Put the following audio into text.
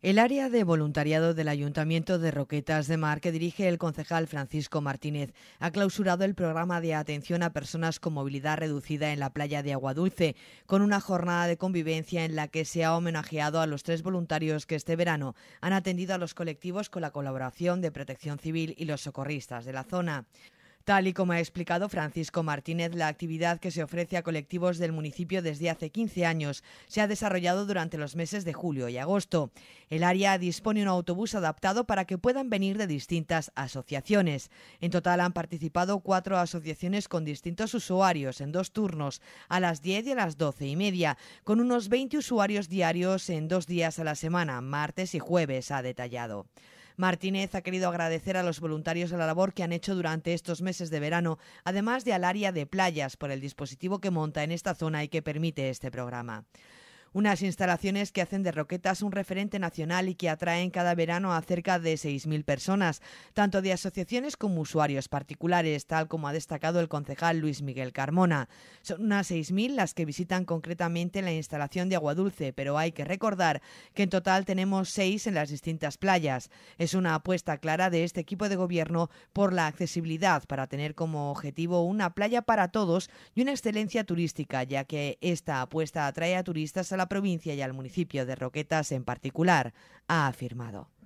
El área de voluntariado del Ayuntamiento de Roquetas de Mar, que dirige el concejal Francisco Martínez, ha clausurado el programa de atención a personas con movilidad reducida en la playa de Aguadulce, con una jornada de convivencia en la que se ha homenajeado a los tres voluntarios que este verano han atendido a los colectivos con la colaboración de Protección Civil y los socorristas de la zona. Tal y como ha explicado Francisco Martínez, la actividad que se ofrece a colectivos del municipio desde hace 15 años se ha desarrollado durante los meses de julio y agosto. El área dispone de un autobús adaptado para que puedan venir de distintas asociaciones. En total han participado cuatro asociaciones con distintos usuarios en dos turnos, a las 10 y a las 12 y media, con unos 20 usuarios diarios en dos días a la semana, martes y jueves, ha detallado. Martínez ha querido agradecer a los voluntarios la labor que han hecho durante estos meses de verano, además de al área de playas por el dispositivo que monta en esta zona y que permite este programa. Unas instalaciones que hacen de Roquetas un referente nacional y que atraen cada verano a cerca de 6.000 personas, tanto de asociaciones como usuarios particulares, tal como ha destacado el concejal Luis Miguel Carmona. Son unas 6.000 las que visitan concretamente la instalación de agua dulce, pero hay que recordar que en total tenemos 6 en las distintas playas. Es una apuesta clara de este equipo de gobierno por la accesibilidad para tener como objetivo una playa para todos y una excelencia turística, ya que esta apuesta atrae a turistas a la provincia y al municipio de Roquetas en particular, ha afirmado.